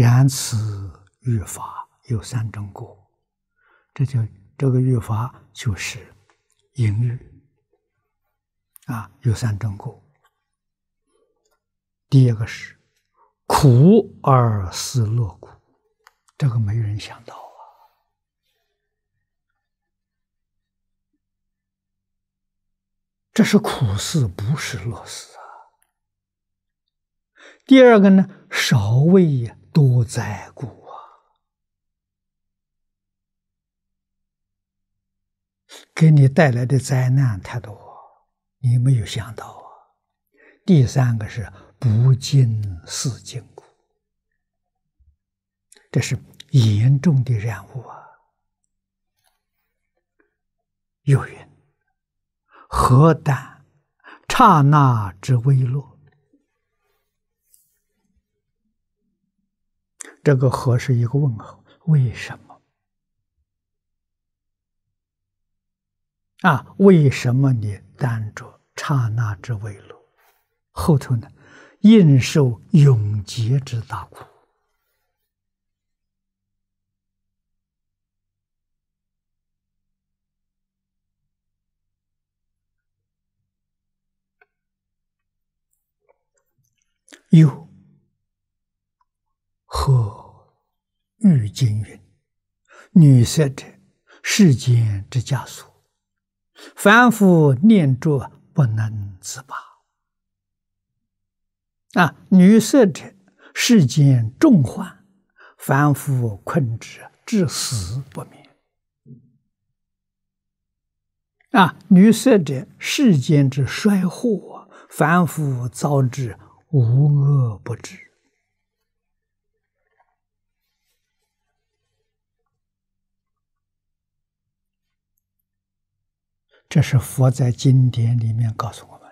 然此欲法有三种果，这叫这个欲法就是淫欲啊，有三种果。第一个是苦而思乐苦，这个没人想到啊，这是苦思，不是乐思啊。第二个呢，少为也。多灾故啊，给你带来的灾难太多，你没有想到啊。第三个是不尽是禁故，这是严重的人物啊。有云何当刹那之微落？这个“和”是一个问号？为什么？啊？为什么你担着刹那之未乐，后头呢，应受永劫之大苦？有。和欲金云，女色者，世间之枷锁，凡夫念著不能自拔。啊，女色者，世间重患，凡夫困之至死不灭。啊，女色者，世间之衰祸，凡夫遭之无恶不至。这是佛在经典里面告诉我们、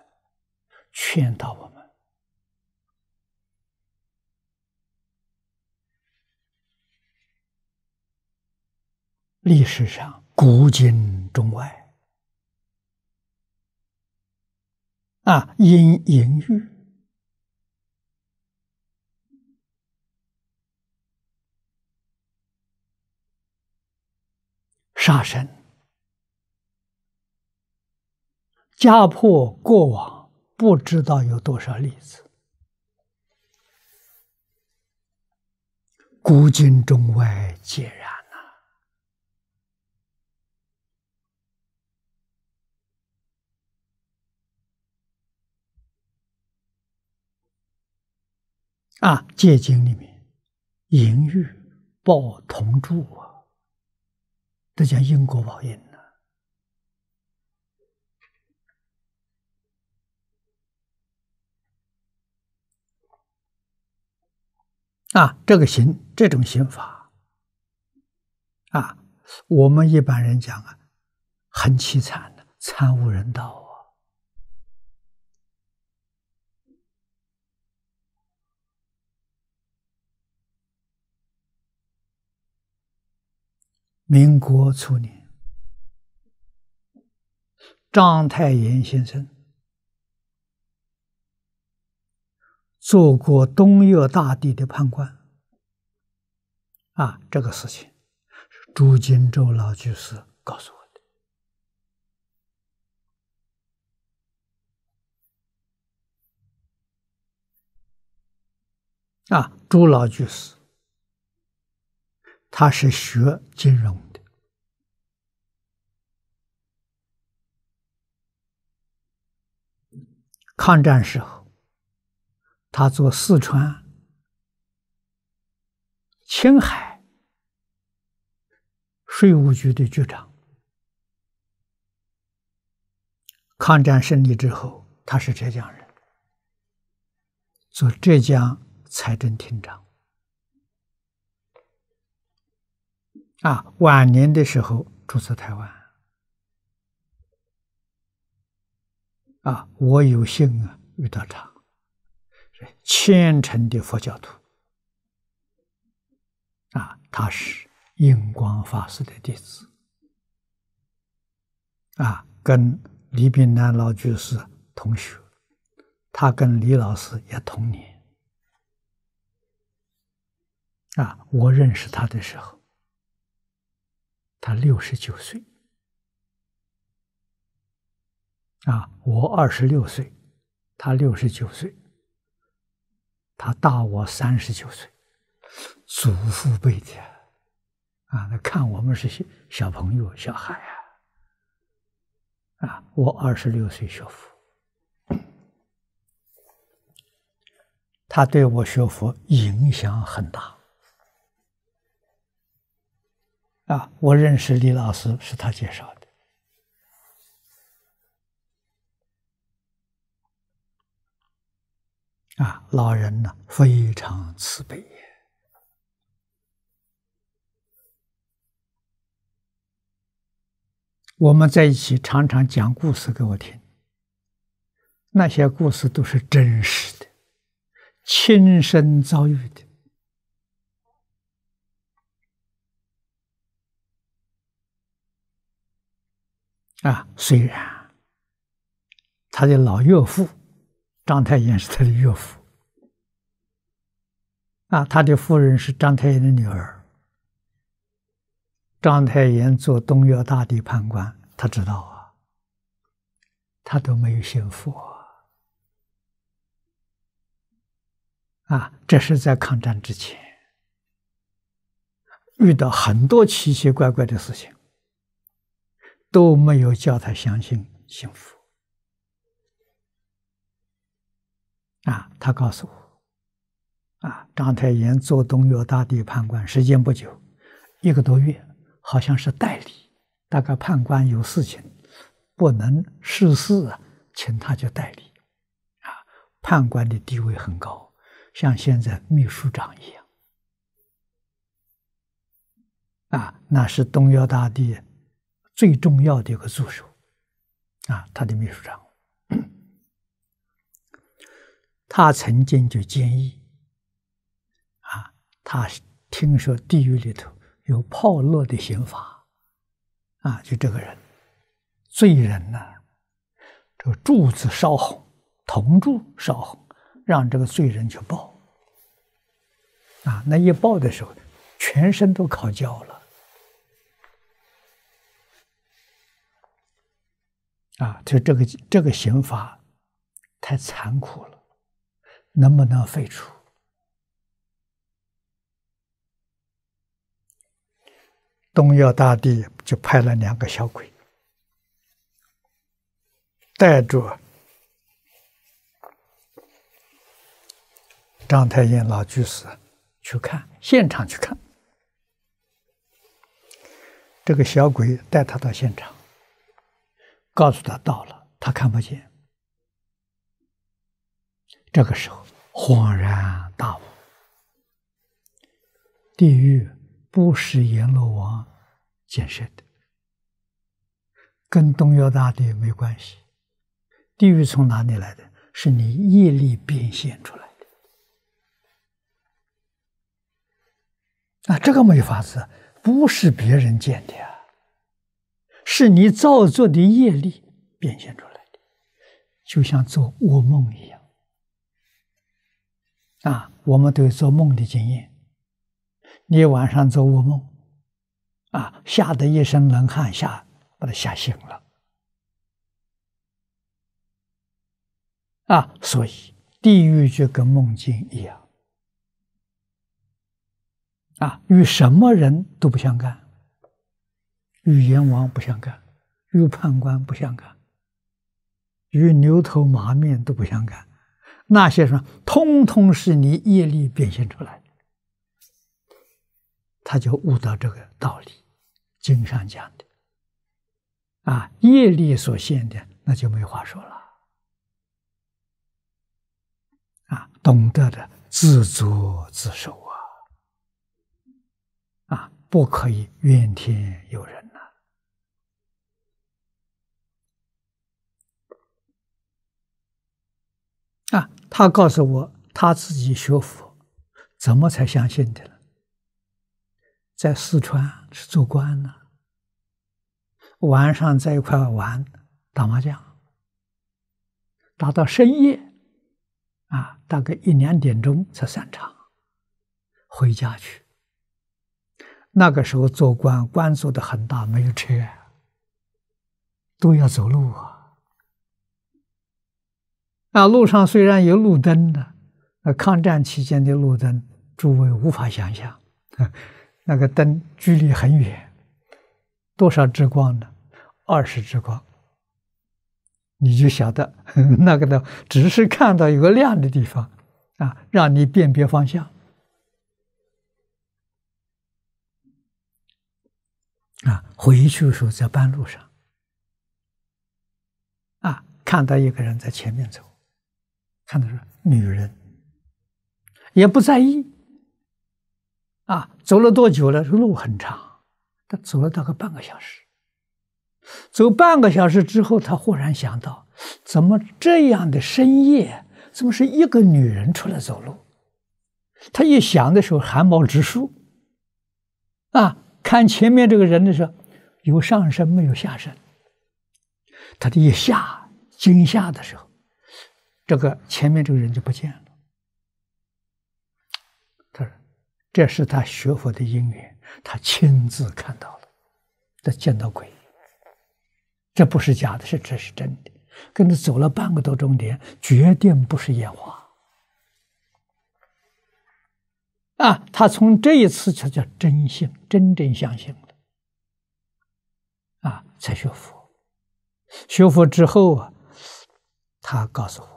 劝导我们。历史上，古今中外，啊，因淫欲杀生。压迫过往，不知道有多少例子。古今中外皆然呐！啊，戒经里面，淫欲报同住啊，这叫因果报应。啊，这个刑，这种刑法，啊，我们一般人讲啊，很凄惨的，惨无人道啊。民国初年，张太炎先生。做过东岳大帝的判官，啊，这个事情是朱金周老居士告诉我的。啊，朱老居士，他是学金融的，抗战时候。他做四川、青海税务局的局长。抗战胜利之后，他是浙江人，做浙江财政厅长。啊，晚年的时候住在台湾。啊，我有幸啊遇到他。虔诚的佛教徒啊，他是印光法师的弟子啊，跟李炳南老居士同学，他跟李老师也同年啊。我认识他的时候，他六十九岁啊，我二十六岁，他六十九岁。他大我三十九岁，祖父辈的，啊，看我们是小朋友、小孩啊，啊，我二十六岁学佛，他对我学佛影响很大，啊，我认识李老师是他介绍的。啊，老人呢非常慈悲。我们在一起常常讲故事给我听，那些故事都是真实的，亲身遭遇的。啊，虽然他的老岳父。章太炎是他的岳父，啊，他的夫人是章太炎的女儿。章太炎做东岳大帝判官，他知道啊，他都没有信佛啊，这是在抗战之前遇到很多奇奇怪怪的事情，都没有叫他相信幸福。啊，他告诉我，啊，章太炎做东岳大帝判官时间不久，一个多月，好像是代理。大概判官有事情不能事事，请他就代理。啊，判官的地位很高，像现在秘书长一样。啊，那是东岳大帝最重要的一个助手，啊，他的秘书长。他曾经就建议，啊，他听说地狱里头有炮烙的刑罚，啊，就这个人，罪人呢，这个柱子烧红，铜柱烧红，让这个罪人去报，啊，那一抱的时候，全身都烤焦了，啊，就这个这个刑罚太残酷了。能不能废除？东岳大帝就派了两个小鬼，带着张太炎老居士去看现场，去看。这个小鬼带他到现场，告诉他到了，他看不见。这个时候。恍然大悟，地狱不是阎罗王建设的，跟东岳大帝没关系。地狱从哪里来的？是你业力变现出来的。那这个没法子，不是别人建的啊，是你造作的业力变现出来的，就像做噩梦一样。啊，我们都有做梦的经验。你晚上做噩梦，啊，吓得一身冷汗，吓把他吓醒了。啊，所以地狱就跟梦境一样。啊，与什么人都不相干，与阎王不相干，与判官不相干，与牛头马面都不相干。那些什么，通通是你业力变现出来的，他就悟到这个道理，经上讲的。啊，业力所现的，那就没话说了。啊，懂得的自作自受啊，啊，不可以怨天尤人。啊，他告诉我，他自己学佛，怎么才相信的呢？在四川是做官呢，晚上在一块玩打麻将，打到深夜，啊，大概一两点钟才散场，回家去。那个时候做官，官做的很大，没有车，都要走路啊。啊，路上虽然有路灯的，啊，抗战期间的路灯，诸位无法想象，那个灯距离很远，多少支光呢？二十支光，你就晓得 那个的，只是看到有个亮的地方啊，让你辨别方向。啊，回去时候在半路上，啊，看到一个人在前面走。看到是女人，也不在意。啊，走了多久了？这路很长，他走了大概半个小时。走半个小时之后，他忽然想到，怎么这样的深夜，怎么是一个女人出来走路？他一想的时候，汗毛直竖。啊，看前面这个人的时候，有上身没有下身？他的一下惊吓的时候。这个前面这个人就不见了。他说：“这是他学佛的因缘，他亲自看到了，他见到鬼，这不是假的，是这是真的。跟他走了半个多钟点，绝对不是眼花。”啊，他从这一次才叫真性、真真相性的，啊，才学佛。学佛之后啊，他告诉我。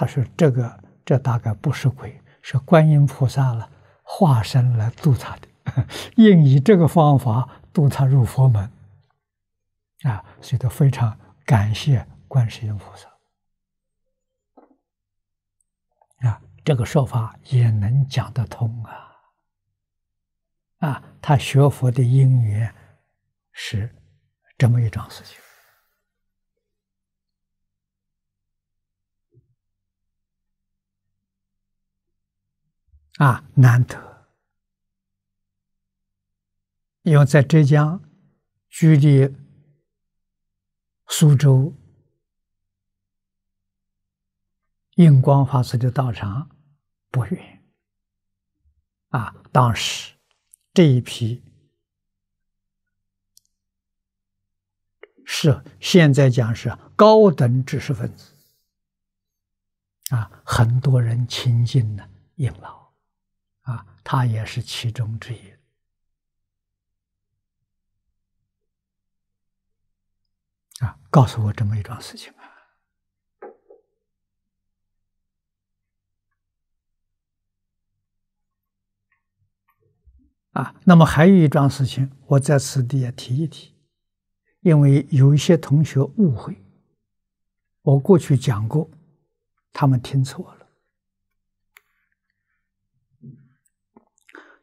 他说：“这个，这大概不是鬼，是观音菩萨了，化身来度他的，应以这个方法度他入佛门。啊，所以他非常感谢观世音菩萨。啊，这个说法也能讲得通啊。啊，他学佛的因缘是这么一桩事情。”啊，难得，因为在浙江，距离苏州印光法师的道场不远。啊，当时这一批是现在讲是高等知识分子，啊，很多人亲近的应老。啊，他也是其中之一。啊，告诉我这么一桩事情啊！啊，那么还有一桩事情，我在此地也提一提，因为有一些同学误会，我过去讲过，他们听错了。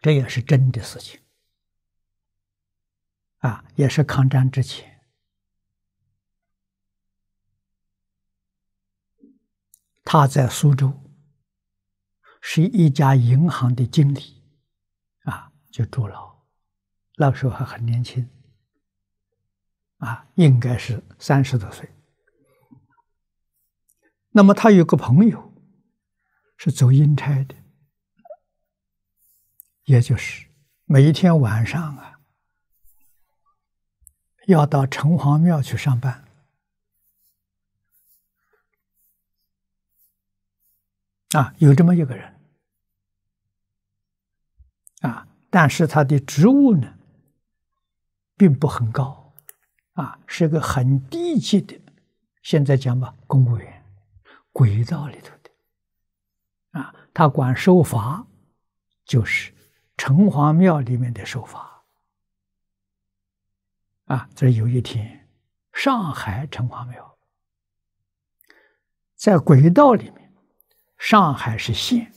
这也是真的事情，啊，也是抗战之前，他在苏州，是一家银行的经理，啊，就坐牢，那时候还很年轻，啊，应该是三十多岁。那么他有个朋友，是走阴差的。也就是每一天晚上啊，要到城隍庙去上班啊，有这么一个人啊，但是他的职务呢，并不很高啊，是个很低级的，现在讲吧，公务员轨道里头的啊，他管受罚，就是。城隍庙里面的手法啊，这有一天，上海城隍庙在轨道里面。上海是县，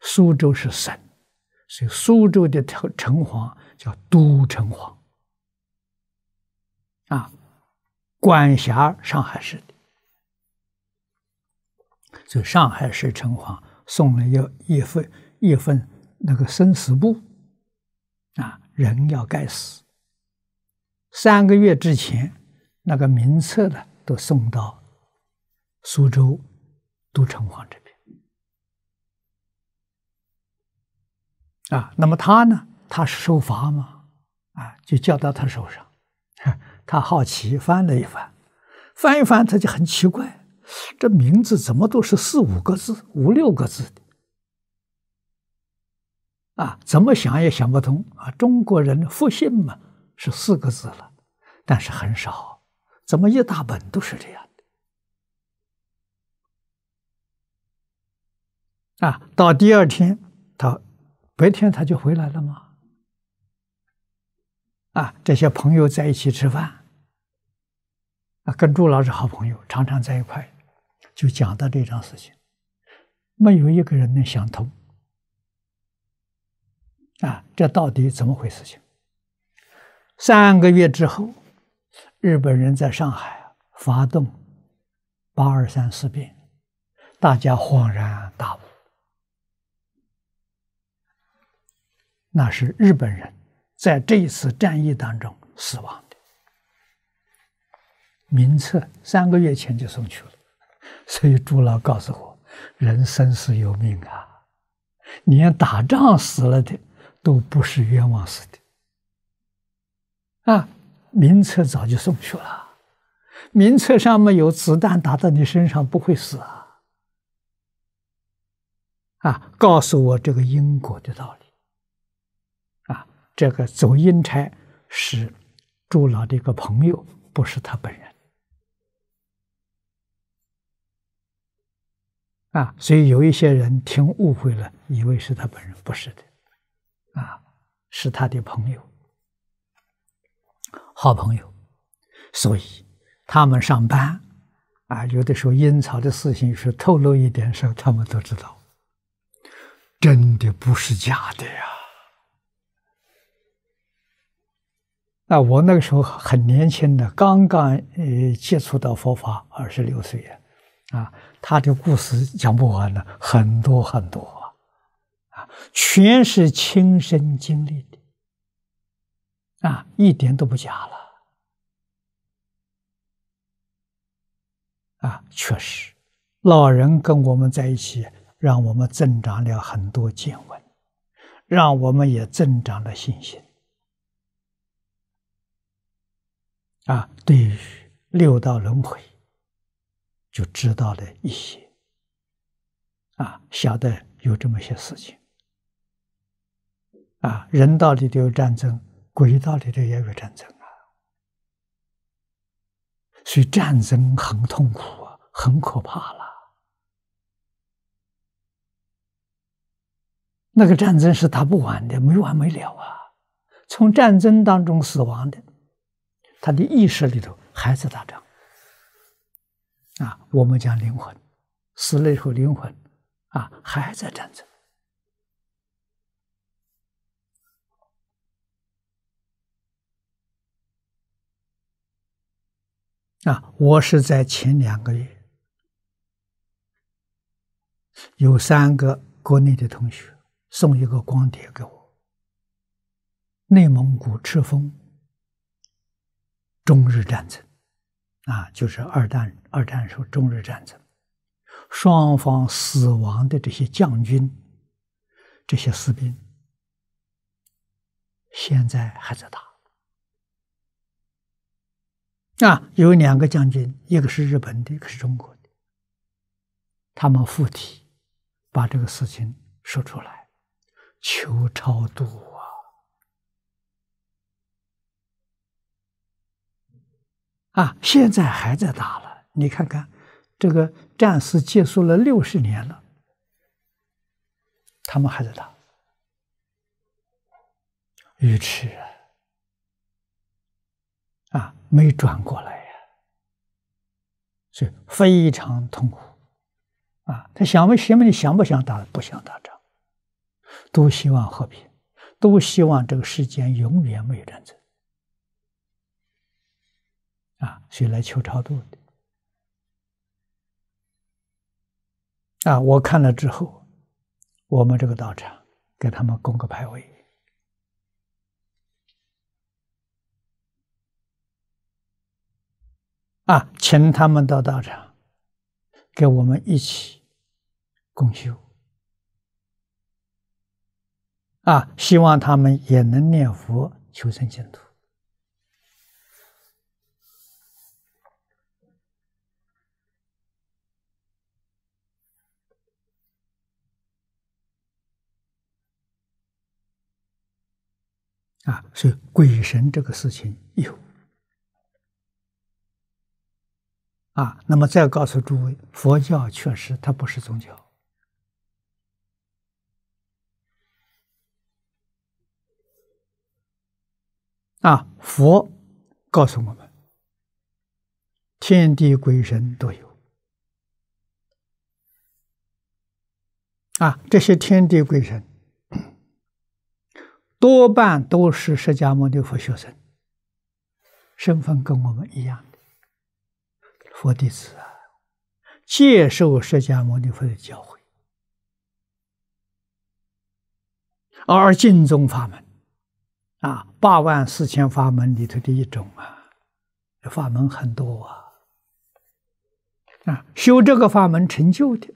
苏州是省，所以苏州的城城隍叫都城隍啊，管辖上海市的。就上海市城隍送了一一份一份。那个生死簿，啊，人要该死。三个月之前，那个名册呢，都送到苏州都城隍这边，啊，那么他呢？他是受罚嘛，啊，就交到他手上。他好奇翻了一翻，翻一翻他就很奇怪，这名字怎么都是四五个字、五六个字的？啊，怎么想也想不通啊！中国人复姓嘛，是四个字了，但是很少，怎么一大本都是这样的啊？到第二天，他白天他就回来了吗？啊，这些朋友在一起吃饭，啊，跟朱老师好朋友，常常在一块，就讲到这桩事情，没有一个人能想通。啊，这到底怎么回事？情三个月之后，日本人在上海啊发动八二三事变，大家恍然大悟，那是日本人在这一次战役当中死亡的名册，三个月前就送去了。所以朱老告诉我，人生死由命啊，连打仗死了的。都不是冤枉死的，啊！名册早就送去了，名册上面有子弹打到你身上不会死啊！啊，告诉我这个因果的道理啊！这个走阴差是朱老的一个朋友，不是他本人啊！所以有一些人听误会了，以为是他本人，不是的。啊，是他的朋友，好朋友，所以他们上班啊，有的时候阴曹的事情，是透露一点时候，他们都知道，真的不是假的呀。那我那个时候很年轻的，刚刚呃接触到佛法，二十六岁呀，啊，他的故事讲不完了，很多很多。全是亲身经历的，啊，一点都不假了。啊，确实，老人跟我们在一起，让我们增长了很多见闻，让我们也增长了信心。啊，对于六道轮回，就知道了一些，啊，晓得有这么些事情。啊，人道里都有战争，鬼道里头也有战争啊。所以战争很痛苦啊，很可怕了。那个战争是打不完的，没完没了啊。从战争当中死亡的，他的意识里头还在打仗。啊，我们讲灵魂，死了以后灵魂，啊，还在战争。啊，我是在前两个月，有三个国内的同学送一个光碟给我。内蒙古赤峰。中日战争，啊，就是二战二战时候中日战争，双方死亡的这些将军、这些士兵，现在还在打。啊，有两个将军，一个是日本的，一个是中国的。他们附体，把这个事情说出来，求超度啊！啊，现在还在打了，你看看，这个战事结束了六十年了，他们还在打，愚痴啊！啊，没转过来呀，所以非常痛苦，啊，他想不，想？们你想不想打，不想打仗，都希望和平，都希望这个世间永远没有战争，啊，谁来求超度的？啊，我看了之后，我们这个道场给他们供个牌位。啊，请他们到道场，跟我们一起共修。啊，希望他们也能念佛求生净土。啊，所以鬼神这个事情有。啊，那么再告诉诸位，佛教确实它不是宗教。啊，佛告诉我们，天地鬼神都有。啊，这些天地鬼神多半都是释迦牟尼佛学生，身份跟我们一样。佛弟子啊，接受释迦牟尼佛的教诲，而尽宗法门啊，八万四千法门里头的一种啊，法门很多啊，啊，修这个法门成就的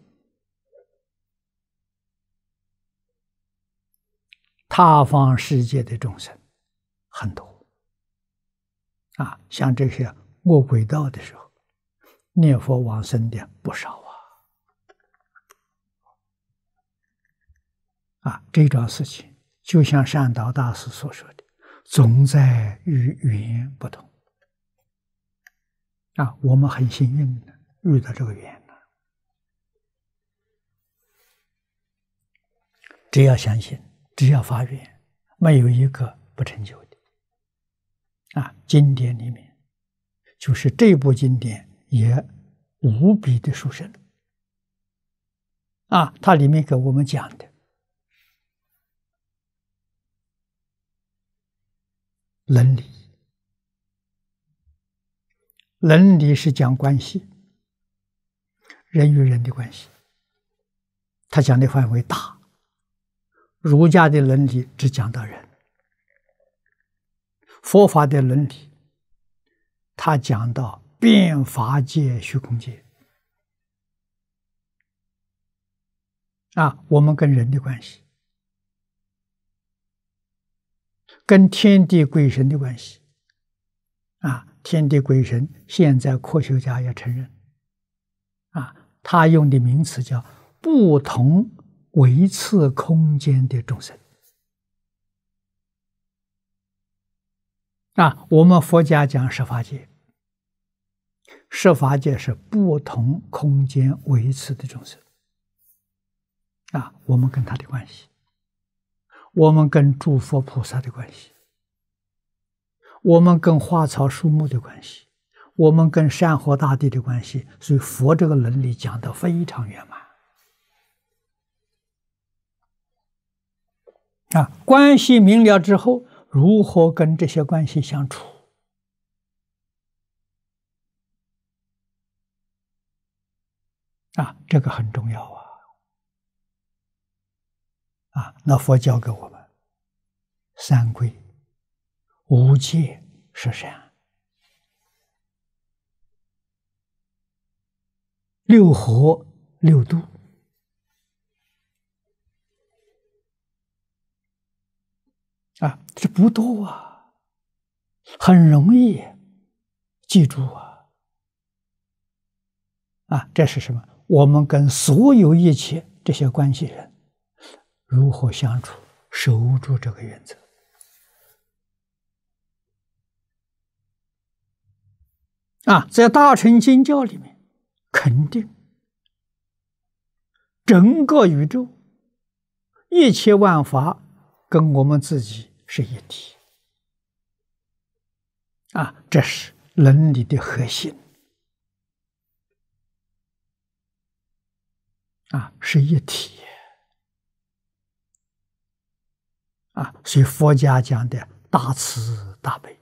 他方世界的众生很多啊，像这些卧轨道的时候。念佛往生的不少啊！啊，这种事情就像善导大师所说的，“总在与缘不同”，啊，我们很幸运的遇到这个缘了。只要相信，只要发愿，没有一个不成就的。啊，经典里面就是这部经典。也无比的殊胜。啊，它里面给我们讲的伦理，伦理是讲关系，人与人的关系。他讲的范围大，儒家的伦理只讲到人，佛法的伦理，他讲到。变法界、虚空界啊，我们跟人的关系，跟天地鬼神的关系啊，天地鬼神现在科学家也承认啊，他用的名词叫不同维次空间的众生啊，我们佛家讲十法界。设法解释不同空间维持的众生啊，我们跟他的关系，我们跟诸佛菩萨的关系，我们跟花草树木的关系，我们跟山河大地的关系，所以佛这个能力讲的非常圆满。啊，关系明了之后，如何跟这些关系相处？啊，这个很重要啊！啊，那佛教给我们三规五戒是这样。六和六度啊，这不多啊，很容易记住啊！啊，这是什么？我们跟所有一切这些关系人如何相处，守住这个原则啊？在大乘经教里面，肯定整个宇宙一切万法跟我们自己是一体啊！这是伦理的核心。啊，是一体啊，所以佛家讲的大慈大悲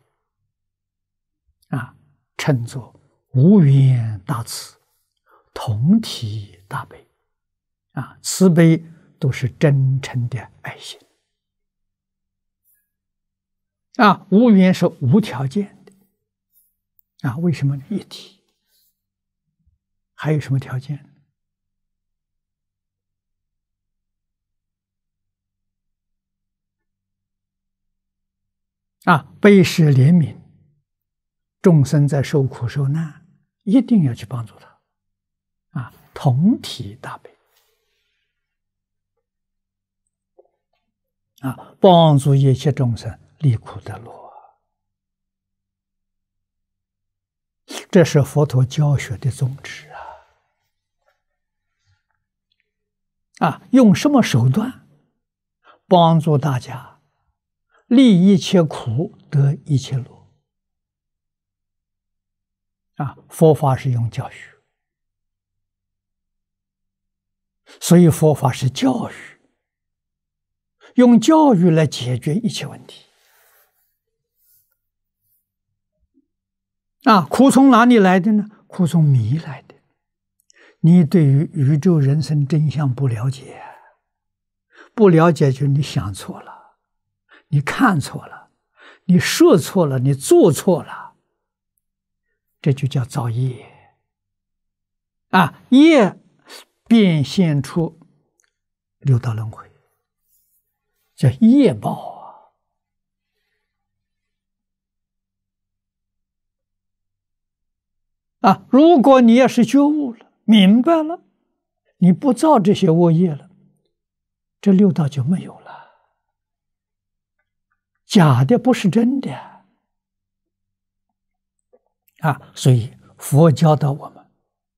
啊，称作无缘大慈，同体大悲啊，慈悲都是真诚的爱心啊，无缘是无条件的啊，为什么一体？还有什么条件？啊，悲施怜悯，众生在受苦受难，一定要去帮助他。啊，同体大悲。啊，帮助一切众生离苦得乐，这是佛陀教学的宗旨啊。啊，用什么手段帮助大家？利一切苦，得一切乐。啊，佛法是用教学，所以佛法是教育，用教育来解决一切问题。啊，苦从哪里来的呢？苦从迷来的。你对于宇宙人生真相不了解，不了解就你想错了。你看错了，你说错了，你做错了，这就叫造业啊！业变现出六道轮回，叫业报啊！啊，如果你要是觉悟了，明白了，你不造这些恶业了，这六道就没有了。假的不是真的啊，所以佛教的我们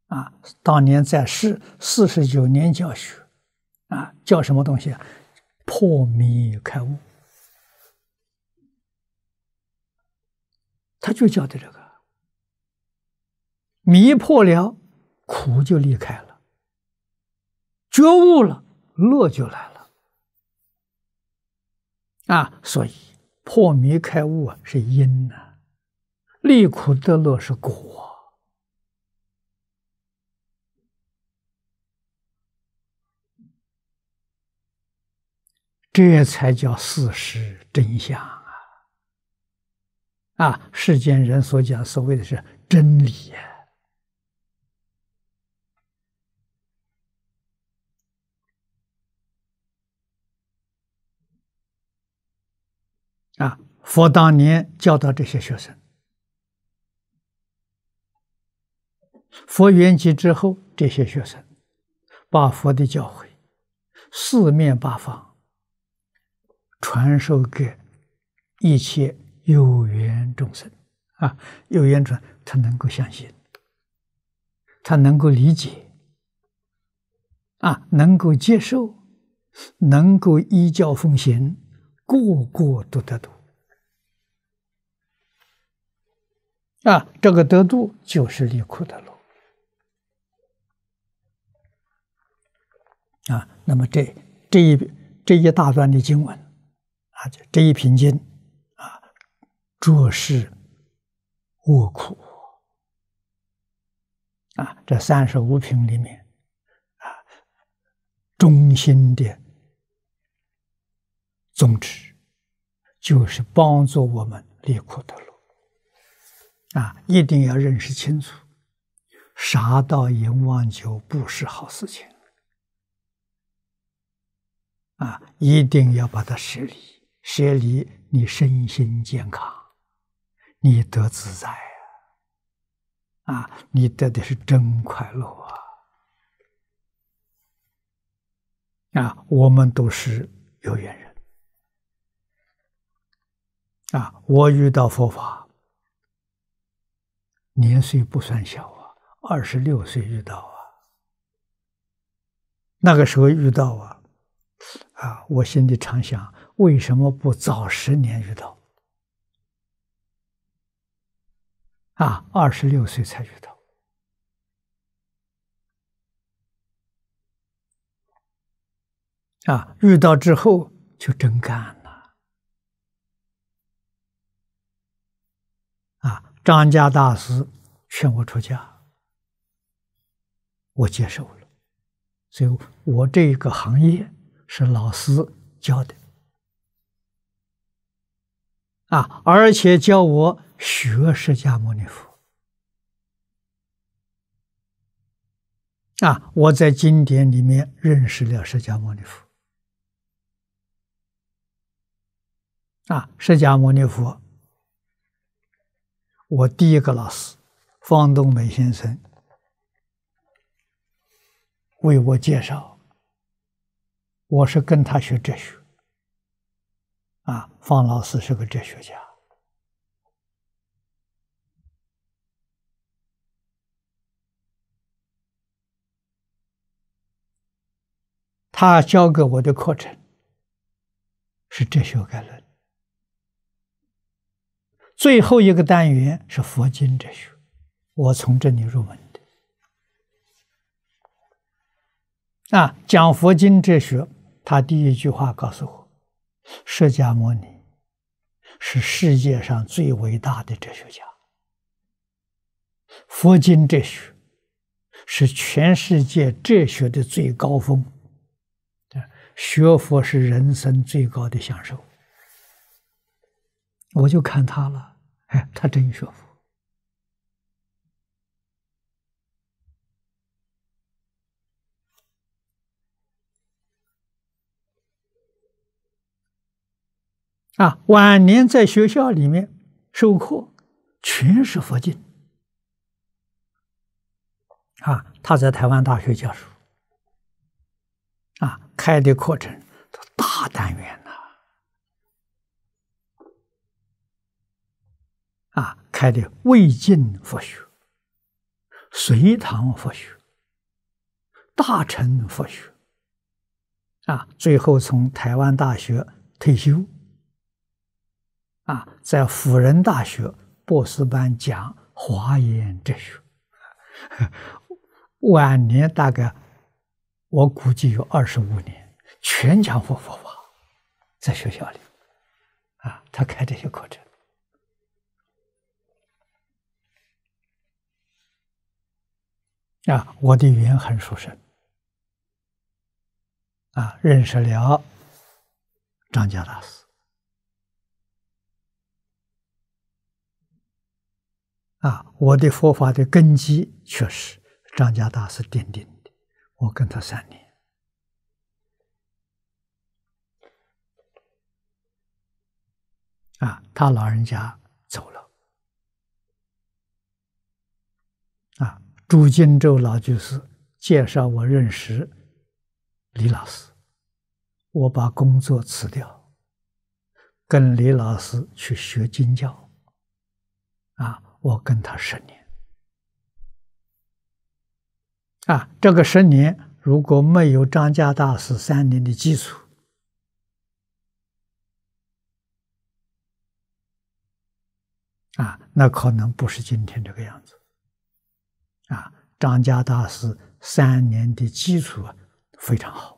啊，当年在世四十九年教学啊，叫什么东西啊？破迷开悟，他就教的这个。迷破了，苦就离开了；觉悟了，乐就来了。啊，所以。破迷开悟啊，是因呐，利苦得乐是果，这才叫事实真相啊！啊，世间人所讲所谓的是真理。佛当年教导这些学生，佛圆寂之后，这些学生把佛的教诲四面八方传授给一切有缘众生啊，有缘者他能够相信，他能够理解，啊，能够接受，能够依教奉行，个个都得度。啊，这个得度就是离苦的路。啊，那么这这一这一大段的经文，啊，就这一品经，啊，坐视卧苦，啊，这三十五品里面，啊，中心的宗旨就是帮助我们离苦的路。啊，一定要认识清楚，杀到阎王就不是好事情。啊，一定要把它舍离，舍离你身心健康，你得自在啊，你得的是真快乐啊！啊，我们都是有缘人。啊，我遇到佛法。年岁不算小啊，二十六岁遇到啊，那个时候遇到啊，啊，我心里常想，为什么不早十年遇到？啊，二十六岁才遇到，啊，遇到之后就真干。张家大师劝我出家，我接受了。所以，我这个行业是老师教的啊，而且教我学释迦牟尼佛啊。我在经典里面认识了释迦牟尼佛啊，释迦牟尼佛。我第一个老师方东美先生为我介绍，我是跟他学哲学，啊，方老师是个哲学家，他教给我的课程是《哲学概论》。最后一个单元是佛经哲学，我从这里入门的。啊，讲佛经哲学，他第一句话告诉我：释迦牟尼是世界上最伟大的哲学家，佛经哲学是全世界哲学的最高峰。对，学佛是人生最高的享受。我就看他了，哎，他真学佛。啊，晚年在学校里面授课，全是佛经。啊，他在台湾大学教书，啊，开的课程都大单元。啊，开的魏晋佛学、隋唐佛学、大乘佛学，啊，最后从台湾大学退休，啊，在辅仁大学博士班讲华严哲学，晚年大概我估计有二十五年，全讲佛法在学校里，啊，他开这些课程。啊，我的缘很殊胜，啊，认识了张家大师，啊，我的佛法的根基确实张家大师奠定的，我跟他三年，啊，他老人家走了，啊。朱金洲老居士介绍我认识李老师，我把工作辞掉，跟李老师去学经教，啊，我跟他十年，啊，这个十年如果没有张家大师三年的基础，啊，那可能不是今天这个样子。啊，张家大师三年的基础非常好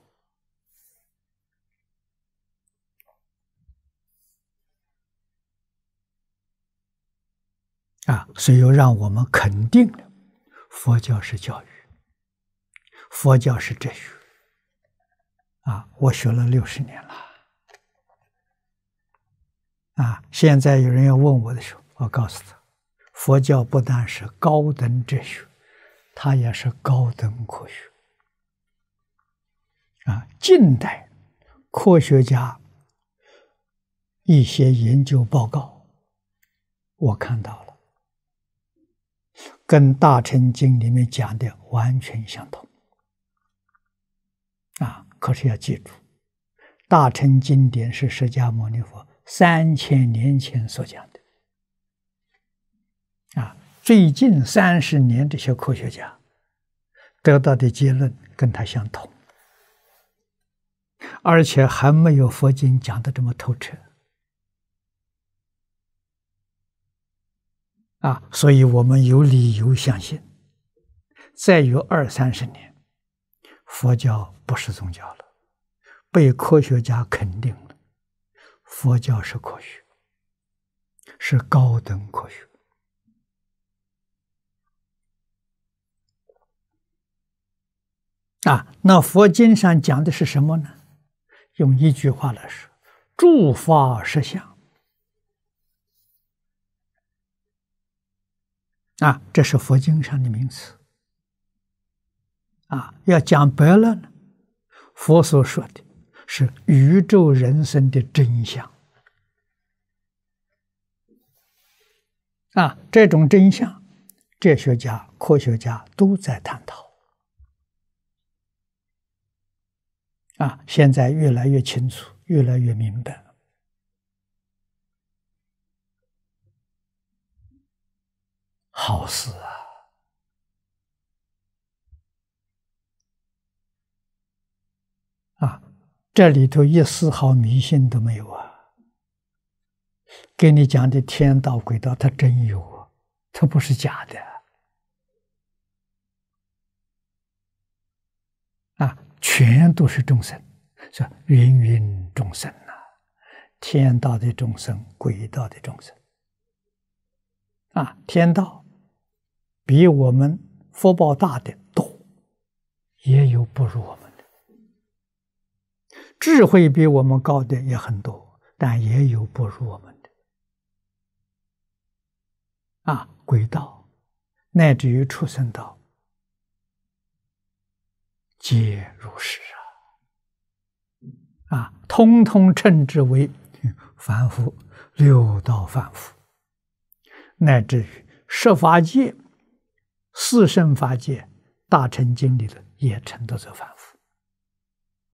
啊，所以又让我们肯定了佛教是教育，佛教是哲学啊。我学了六十年了啊，现在有人要问我的时候，我告诉他，佛教不但是高等哲学。它也是高等科学啊！近代科学家一些研究报告，我看到了，跟大乘经里面讲的完全相同啊！可是要记住，大乘经典是释迦牟尼佛三千年前所讲。最近三十年，这些科学家得到的结论跟他相同，而且还没有佛经讲的这么透彻啊！所以我们有理由相信，再有二三十年，佛教不是宗教了，被科学家肯定了，佛教是科学，是高等科学。啊，那佛经上讲的是什么呢？用一句话来说，诸法实相。啊，这是佛经上的名词。啊，要讲白了呢，佛所说的，是宇宙人生的真相。啊，这种真相，哲学家、科学家都在探讨。啊，现在越来越清楚，越来越明白，好事啊！啊，这里头一丝毫迷信都没有啊！给你讲的天道、鬼道，它真有啊，它不是假的。全都是众生，是芸芸众生呐。天道的众生，鬼道的众生，啊，天道比我们福报大的多，也有不如我们的；智慧比我们高的也很多，但也有不如我们的。啊，轨道，乃至于畜生道。皆如是啊，啊，通通称之为凡夫，六道凡夫，乃至于十法界、四圣法界、大乘经里的也称得做凡夫。